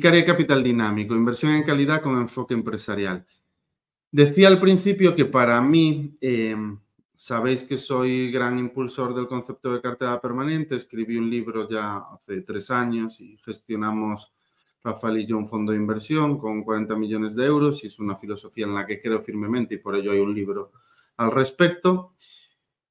care Capital Dinámico, inversión en calidad con enfoque empresarial. Decía al principio que para mí, eh, sabéis que soy gran impulsor del concepto de cartera permanente, escribí un libro ya hace tres años y gestionamos, Rafael y yo, un fondo de inversión con 40 millones de euros y es una filosofía en la que creo firmemente y por ello hay un libro al respecto.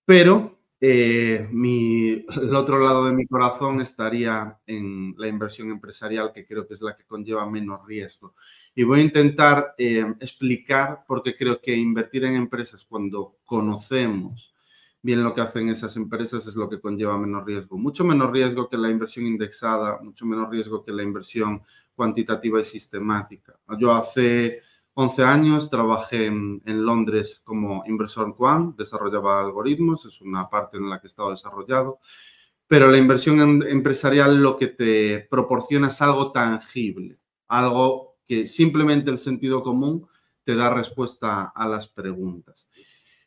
Pero eh, el otro lado de mi corazón estaría en la inversión empresarial, que creo que es la que conlleva menos riesgo. Y voy a intentar eh, explicar porque creo que invertir en empresas cuando conocemos bien lo que hacen esas empresas es lo que conlleva menos riesgo. Mucho menos riesgo que la inversión indexada, mucho menos riesgo que la inversión cuantitativa y sistemática. Yo hace 11 años trabajé en, Londres como inversor Quant, desarrollaba algoritmos, es una parte en la que he estado desarrollado, pero la inversión em, empresarial lo que te proporciona es algo tangible, algo que simplemente el sentido común te da respuesta a las preguntas.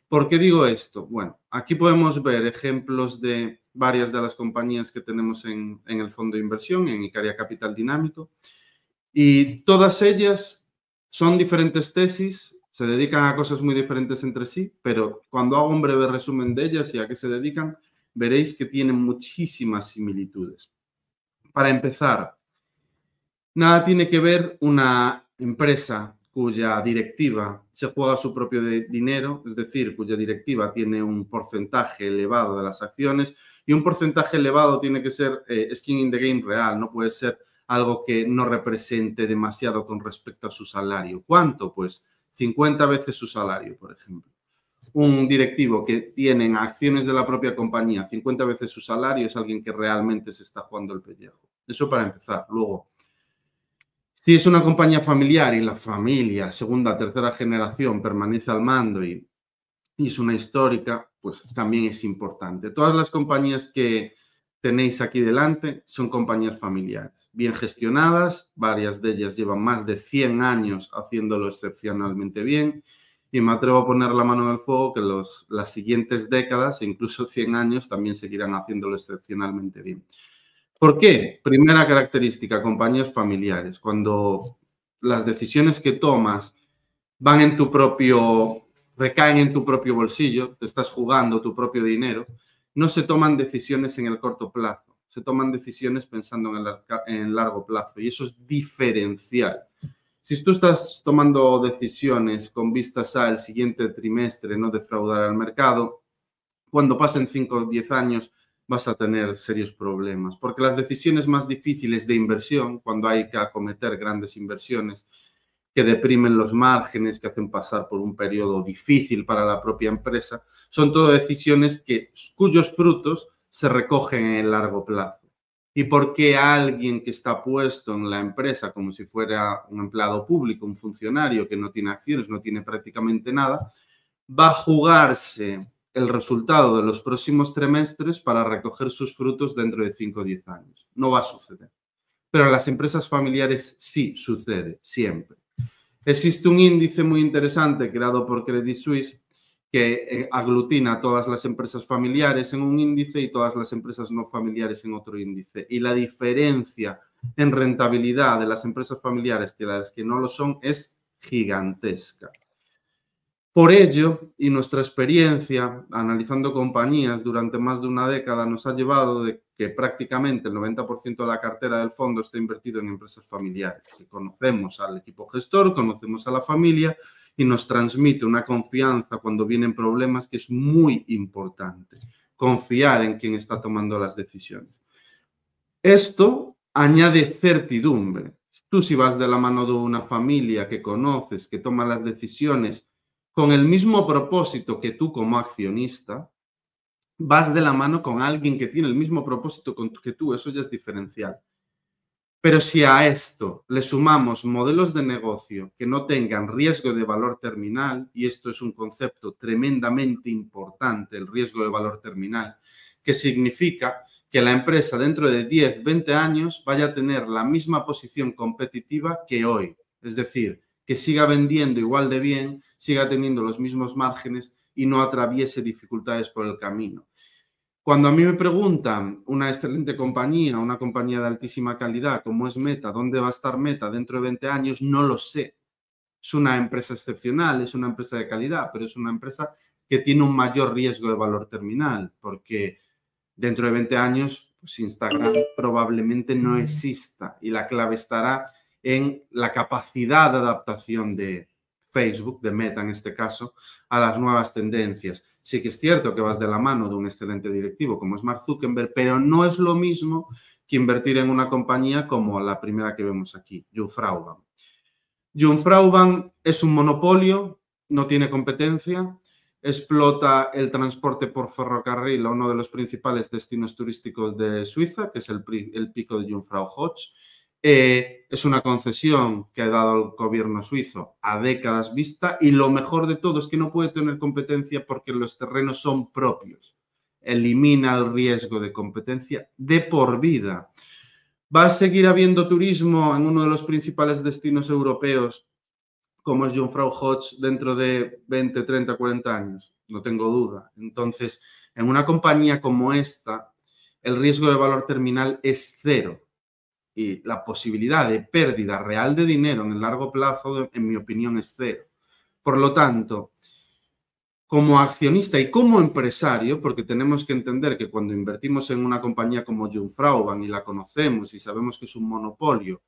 ¿Por qué digo esto? Bueno, aquí podemos ver ejemplos de varias de las compañías que tenemos en, en el fondo de inversión, en Icaria Capital Dinámico, y todas ellas son diferentes tesis, se dedican a cosas muy diferentes entre sí, pero cuando hago un breve resumen de ellas y a qué se dedican, veréis que tienen muchísimas similitudes. Para empezar, nada tiene que ver una empresa cuya directiva se juega su propio dinero, es decir, cuya directiva tiene un porcentaje elevado de las acciones y un porcentaje elevado tiene que ser eh, skin in the game real, no puede ser algo que no represente demasiado con respecto a su salario. ¿Cuánto? Pues 50 veces su salario, por ejemplo. Un directivo que tiene acciones de la propia compañía 50 veces su salario es alguien que realmente se está jugando el pellejo. Eso para empezar. Luego, si es una compañía familiar y la familia, segunda, tercera generación, permanece al mando y, y es una histórica, pues también es importante. Todas las compañías que, tenéis aquí delante son compañías familiares, bien gestionadas, varias de ellas llevan más de 100 años haciéndolo excepcionalmente bien y me atrevo a poner la mano en el fuego que las siguientes décadas e incluso 100 años también seguirán haciéndolo excepcionalmente bien. ¿Por qué? Primera característica, compañías familiares. Cuando las decisiones que tomas van en tu propio, recaen en tu propio bolsillo, te estás jugando tu propio dinero, no se toman decisiones en el corto plazo, se toman decisiones pensando en el, largo plazo y eso es diferencial. Si tú estás tomando decisiones con vistas al siguiente trimestre, no defraudar al mercado, cuando pasen 5 o 10 años vas a tener serios problemas, porque las decisiones más difíciles de inversión, cuando hay que acometer grandes inversiones, que deprimen los márgenes, que hacen pasar por un periodo difícil para la propia empresa, son todo decisiones que, cuyos frutos se recogen en el largo plazo. ¿Y por qué alguien que está puesto en la empresa como si fuera un empleado público, un funcionario que no tiene acciones, no tiene prácticamente nada, va a jugarse el resultado de los próximos trimestres para recoger sus frutos dentro de 5 o 10 años? No va a suceder. Pero en las empresas familiares sí sucede, siempre. Existe un índice muy interesante creado por Credit Suisse que eh, aglutina todas las empresas familiares en un índice y todas las empresas no familiares en otro índice. Y la diferencia en rentabilidad de las empresas familiares que las que no lo son es gigantesca. Por ello, y nuestra experiencia analizando compañías durante más de una década nos ha llevado de que prácticamente el 90% de la cartera del fondo está invertido en empresas familiares, que conocemos al equipo gestor, conocemos a la familia y nos transmite una confianza cuando vienen problemas que es muy importante, confiar en quien está tomando las decisiones. Esto añade certidumbre. Tú si vas de la mano de una familia que conoces, que toma las decisiones con el mismo propósito que tú como accionista, vas de la mano con alguien que tiene el mismo propósito que tú, eso ya es diferencial. Pero si a esto le sumamos modelos de negocio que no tengan riesgo de valor terminal, y esto es un concepto tremendamente importante, el riesgo de valor terminal, que significa que la empresa dentro de 10, 20 años vaya a tener la misma posición competitiva que hoy. Es decir, que siga vendiendo igual de bien, siga teniendo los mismos márgenes, y no atraviese dificultades por el camino. Cuando a mí me preguntan una excelente compañía, una compañía de altísima calidad ¿cómo es Meta, ¿dónde va a estar Meta dentro de 20 años? No lo sé. Es una empresa excepcional, es una empresa de calidad, pero es una empresa que tiene un mayor riesgo de valor terminal, porque dentro de 20 años pues, Instagram probablemente no exista y la clave estará en la capacidad de adaptación de, Facebook, de Meta en este caso, a las nuevas tendencias. Sí que es cierto que vas de la mano de un excelente directivo como es Mark Zuckerberg, pero no es lo mismo que invertir en una compañía como la primera que vemos aquí, Jungfrauban. Jungfrauban es un monopolio, no tiene competencia, explota el transporte por ferrocarril a uno de los principales destinos turísticos de Suiza, que es el, pico de Jungfrau Hodge eh, es una concesión que ha dado el gobierno suizo a décadas vista y lo mejor de todo es que no puede tener competencia porque los terrenos son propios. Elimina el riesgo de competencia de por vida. Va a seguir habiendo turismo en uno de los principales destinos europeos como es Jungfrau dentro de 20, 30, 40 años, no tengo duda. Entonces, en una compañía como esta, el riesgo de valor terminal es cero y la posibilidad de pérdida real de dinero en el largo plazo, en mi opinión, es cero. Por lo tanto, como accionista y como empresario, porque tenemos que entender que cuando invertimos en una compañía como Jungfrauban y la conocemos y sabemos que es un monopolio,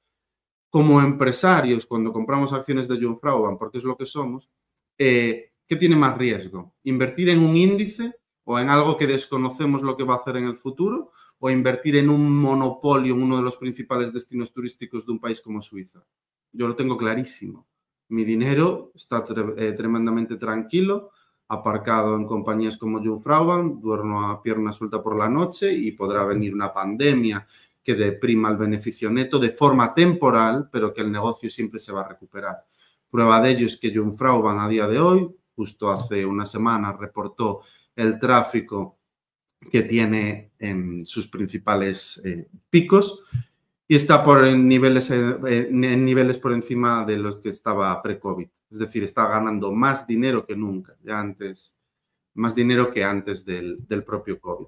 como empresarios, cuando compramos acciones de Jungfrauban, porque es lo que somos, eh, ¿qué tiene más riesgo? ¿Invertir en un índice o en algo que desconocemos lo que va a hacer en el futuro? o invertir en un monopolio en uno de los principales destinos turísticos de un país como Suiza. Yo lo tengo clarísimo. Mi dinero está eh, tremendamente tranquilo, aparcado en compañías como Jungfrauban, duermo a pierna suelta por la noche y podrá venir una pandemia que deprima el beneficio neto de forma temporal, pero que el negocio siempre se va a recuperar. Prueba de ello es que Jungfrauban, a día de hoy, justo hace una semana, reportó el tráfico que tiene en sus principales eh, picos y está por en niveles, eh, en niveles por encima de los que estaba pre-COVID. Es decir, está ganando más dinero que nunca, antes, más dinero que antes del, del propio COVID.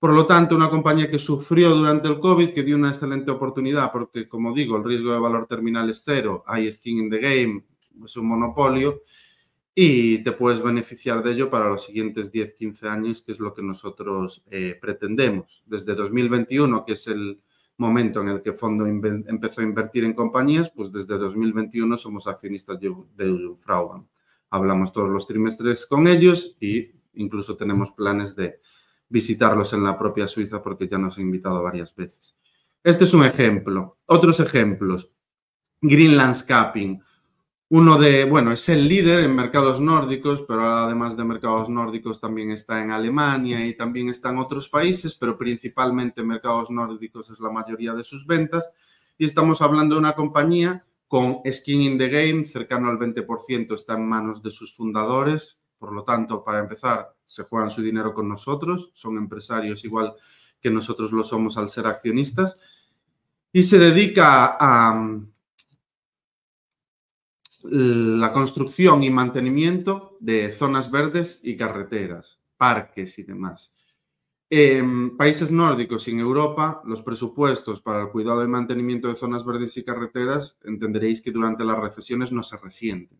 Por lo tanto, una compañía que sufrió durante el COVID, que dio una excelente oportunidad, porque como digo, el riesgo de valor terminal es cero, hay skin in the game, es un monopolio, y te puedes beneficiar de ello para los siguientes 10, 15 años, que es lo que nosotros eh, pretendemos. Desde 2021, que es el momento en el que Fondo empezó a invertir en compañías, pues desde 2021 somos accionistas de Frauban. Hablamos todos los trimestres con ellos e incluso tenemos planes de visitarlos en la propia Suiza porque ya nos han invitado varias veces. Este es un ejemplo. Otros ejemplos. Green Landscaping uno de, bueno, es el líder en mercados nórdicos, pero además de mercados nórdicos también está en Alemania y también está en otros países, pero principalmente mercados nórdicos es la mayoría de sus ventas. Y estamos hablando de una compañía con skin in the game, cercano al 20% está en manos de sus fundadores, por lo tanto, para empezar, se juegan su dinero con nosotros, son empresarios igual que nosotros lo somos al ser accionistas, y se dedica a, la construcción y mantenimiento de zonas verdes y carreteras, parques y demás. En países nórdicos y en Europa, los presupuestos para el cuidado y mantenimiento de zonas verdes y carreteras entenderéis que durante las recesiones no se resienten.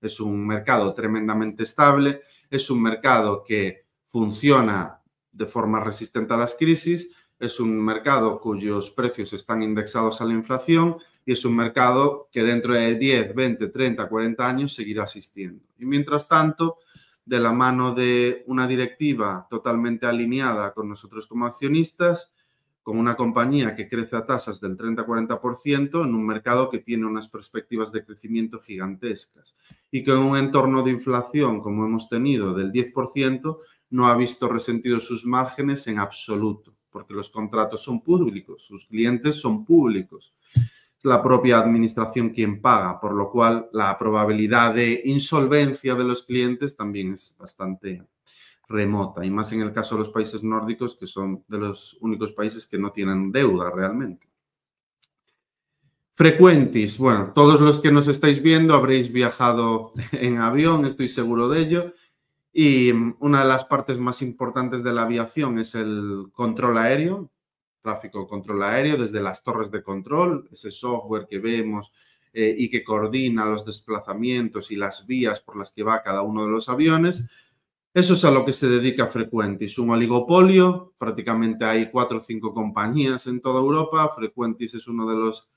Es un mercado tremendamente estable, es un mercado que funciona de forma resistente a las crisis es un mercado cuyos precios están indexados a la inflación y es un mercado que dentro de 10, 20, 30, 40 años seguirá asistiendo. Y mientras tanto, de la mano de una directiva totalmente alineada con nosotros como accionistas, con una compañía que crece a tasas del 30-40% en un mercado que tiene unas perspectivas de crecimiento gigantescas y que en un entorno de inflación como hemos tenido del 10% no ha visto resentidos sus márgenes en absoluto porque los contratos son públicos, sus clientes son públicos, la propia administración quien paga, por lo cual la probabilidad de insolvencia de los clientes también es bastante remota, y más en el caso de los países nórdicos, que son de los únicos países que no tienen deuda realmente. Frecuentis, bueno, todos los que nos estáis viendo habréis viajado en avión, estoy seguro de ello, y mm, una de las partes más importantes de la aviación es el control aéreo, tráfico control aéreo, desde las torres de control, ese software que vemos eh, y que coordina los desplazamientos y las vías por las que va cada uno de los aviones. Eso es a lo que se dedica Frequentis, un oligopolio, prácticamente hay cuatro o cinco compañías en toda Europa, Frequentis es uno de los,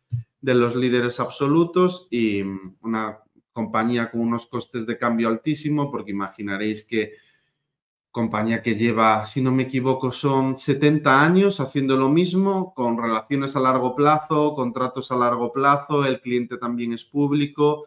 de los líderes absolutos y mm, una compañía con unos costes de cambio altísimo, porque imaginaréis que compañía que lleva, si no me equivoco, son 70 años haciendo lo mismo, con relaciones a largo plazo, contratos a largo plazo, el cliente también es público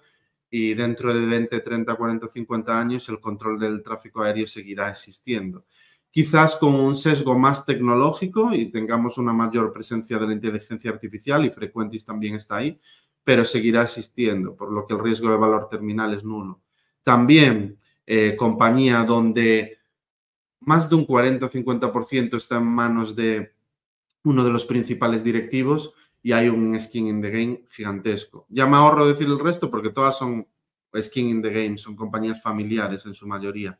y dentro de 20, 30, 40, 50 años el control del tráfico aéreo seguirá existiendo. Quizás con un sesgo más tecnológico y tengamos una mayor presencia de la inteligencia artificial y Frecuentis también está ahí, pero seguirá existiendo, por lo que el riesgo de valor terminal es nulo. También eh, compañía donde más de un 40 o 50% está en manos de uno de los principales directivos y hay un skin in the game gigantesco. Ya me ahorro decir el resto porque todas son skin in the game, son compañías familiares en su mayoría.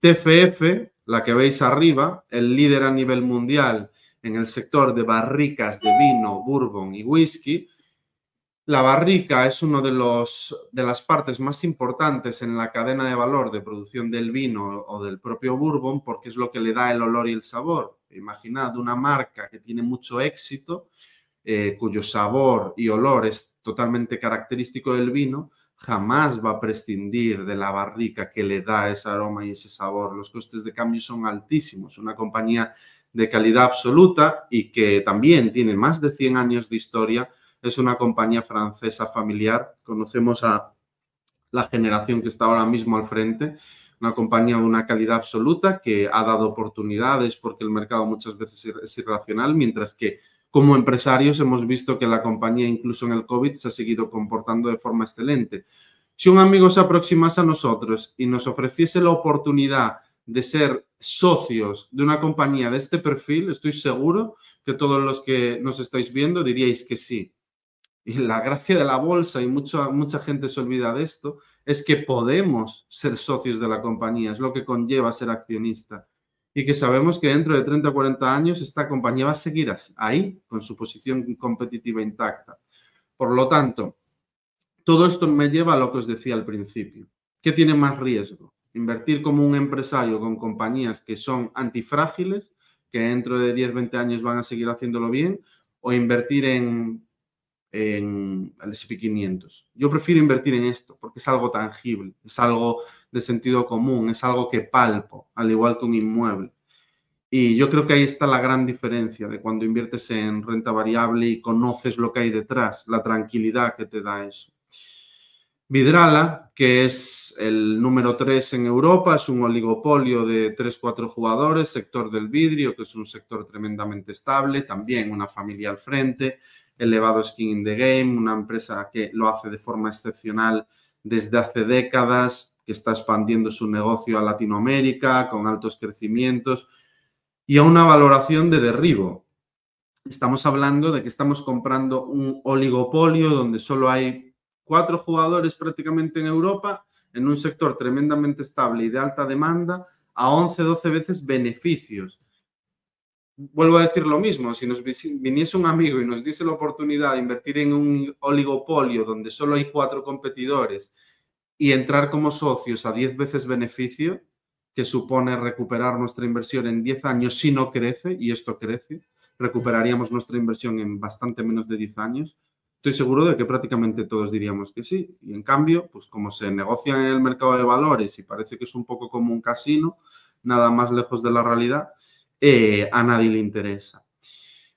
TFF, la que veis arriba, el líder a nivel mundial en el sector de barricas de vino, bourbon y whisky, la barrica es una de, de las partes más importantes en la cadena de valor de producción del vino o del propio bourbon porque es lo que le da el olor y el sabor. Imaginad una marca que tiene mucho éxito, eh, cuyo sabor y olor es totalmente característico del vino, jamás va a prescindir de la barrica que le da ese aroma y ese sabor. Los costes de cambio son altísimos. Una compañía de calidad absoluta y que también tiene más de 100 años de historia es una compañía francesa familiar. Conocemos a la generación que está ahora mismo al frente, una compañía de una calidad absoluta que ha dado oportunidades porque el mercado muchas veces es irracional, mientras que como empresarios hemos visto que la compañía incluso en el COVID se ha seguido comportando de forma excelente. Si un amigo se aproximase a nosotros y nos ofreciese la oportunidad de ser socios de una compañía de este perfil, estoy seguro que todos los que nos estáis viendo diríais que sí y la gracia de la bolsa, y mucha gente se olvida de esto, es que podemos ser socios de la compañía, es lo que conlleva ser accionista. Y que sabemos que dentro de 30 o 40 años esta compañía va a seguir ahí, con su posición competitiva intacta. Por lo tanto, todo esto me lleva a lo que os decía al principio. ¿Qué tiene más riesgo? Invertir como un empresario con compañías que son antifrágiles, que dentro de 10, 20 años van a seguir haciéndolo bien, o invertir en en el SP500. Yo prefiero invertir en esto porque es algo tangible, es algo de sentido común, es algo que palpo, al igual que un inmueble. Y yo creo que ahí está la gran diferencia de cuando inviertes en renta variable y conoces lo que hay detrás, la tranquilidad que te da eso. Vidrala, que es el número 3 en Europa, es un oligopolio de 3-4 jugadores, sector del vidrio, que es un sector tremendamente estable, también una familia al frente, elevado skin in the game, una empresa que lo hace de forma excepcional desde hace décadas, que está expandiendo su negocio a Latinoamérica con altos crecimientos y a una valoración de derribo. Estamos hablando de que estamos comprando un oligopolio donde solo hay cuatro jugadores prácticamente en Europa, en un sector tremendamente estable y de alta demanda, a 11, 12 veces beneficios vuelvo a decir lo mismo, si nos viniese un amigo y nos dice la oportunidad de invertir en un oligopolio donde solo hay cuatro competidores y entrar como socios a diez veces beneficio, que supone recuperar nuestra inversión en diez años si no crece, y esto crece, recuperaríamos nuestra inversión en bastante menos de 10 años, estoy seguro de que prácticamente todos diríamos que sí. Y en cambio, pues como se negocia en el mercado de valores y parece que es un poco como un casino, nada más lejos de la realidad, eh, a nadie le interesa.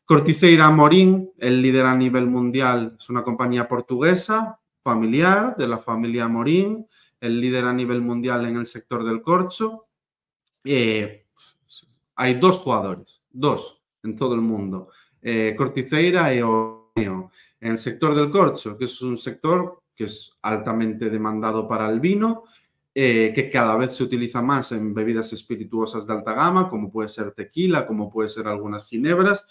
Corticeira Morín, el líder a nivel mundial, es una compañía portuguesa, familiar, de la familia Morín, el líder a nivel mundial en el sector del corcho. Eh, hay dos jugadores, dos en todo el mundo, eh, Corticeira y En el sector del corcho, que es un sector que es altamente demandado para el vino, eh, que cada vez se utiliza más en bebidas espirituosas de alta gama, como puede ser tequila, como puede ser algunas ginebras.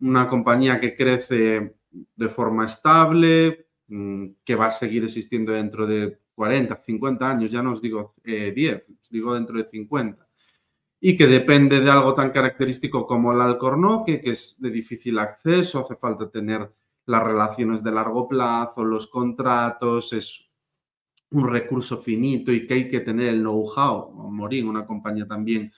Una compañía que crece de forma estable, mm, que va a seguir existiendo dentro de 40, 50 años, ya no os digo 10, eh, os digo dentro de 50, y que depende de algo tan característico como el alcornoque, que es de difícil acceso, hace falta tener las relaciones de largo plazo, los contratos, es un recurso finito y que hay que tener el know-how. Morín, una compañía también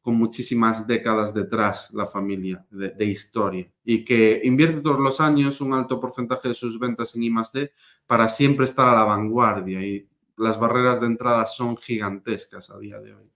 con muchísimas décadas detrás, la familia de, historia, y que invierte todos los años un alto porcentaje de sus ventas en I+.D. para siempre estar a la vanguardia y las barreras de entrada son gigantescas a día de hoy.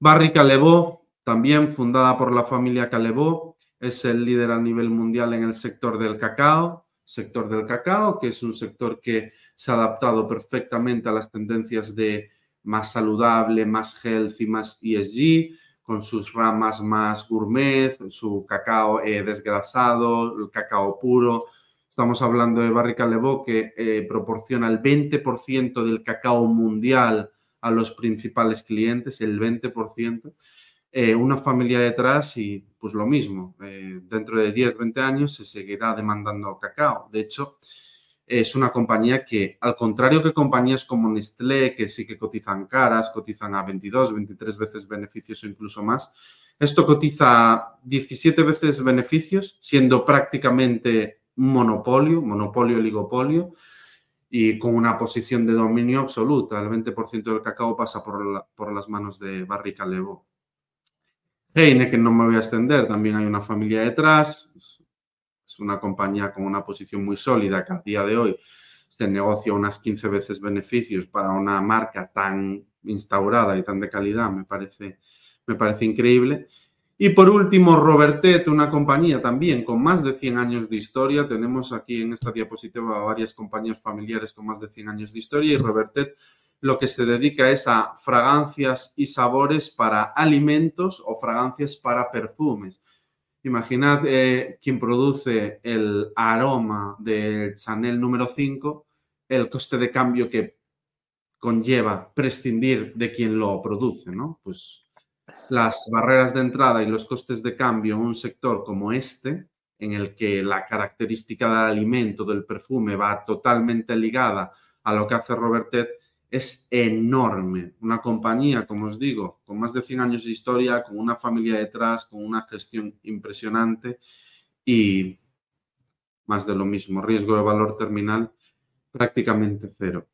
Barry Calebó, también fundada por la familia Calebó, es el líder a nivel mundial en el sector del cacao, sector del cacao, que es un sector que se ha adaptado perfectamente a las tendencias de más saludable, más y más ESG, con sus ramas más gourmet, su cacao eh, desgrasado, el cacao puro. Estamos hablando de Barrica Levó, que eh, proporciona el 20% del cacao mundial a los principales clientes, el 20%. Eh, una familia detrás y pues lo mismo, eh, dentro de 10, 20 años se seguirá demandando cacao. De hecho, es una compañía que, al contrario que compañías como Nestlé, que sí que cotizan caras, cotizan a 22, 23 veces beneficios o incluso más, esto cotiza 17 veces beneficios, siendo prácticamente un monopolio, monopolio, oligopolio, y con una posición de dominio absoluta. El 20% del cacao pasa por, por las manos de Barry Callebaut que no me voy a extender, también hay una familia detrás, es una compañía con una posición muy sólida que a día de hoy se negocia unas 15 veces beneficios para una marca tan instaurada y tan de calidad, me parece, me parece increíble. Y por último, Robertet, una compañía también con más de 100 años de historia. Tenemos aquí en esta diapositiva varias compañías familiares con más de 100 años de historia y Robertet lo que se dedica es a fragancias y sabores para alimentos o fragancias para perfumes. Imaginad eh, quien produce el aroma de Chanel número 5, el coste de cambio que conlleva prescindir de quien lo produce, ¿no? Pues las barreras de entrada y los costes de cambio en un sector como este, en el que la característica del alimento, del perfume, va totalmente ligada a lo que hace Robertet, es enorme. Una compañía, como os digo, con más de 100 años de historia, con una familia detrás, con una gestión impresionante y más de lo mismo, riesgo de valor terminal prácticamente cero.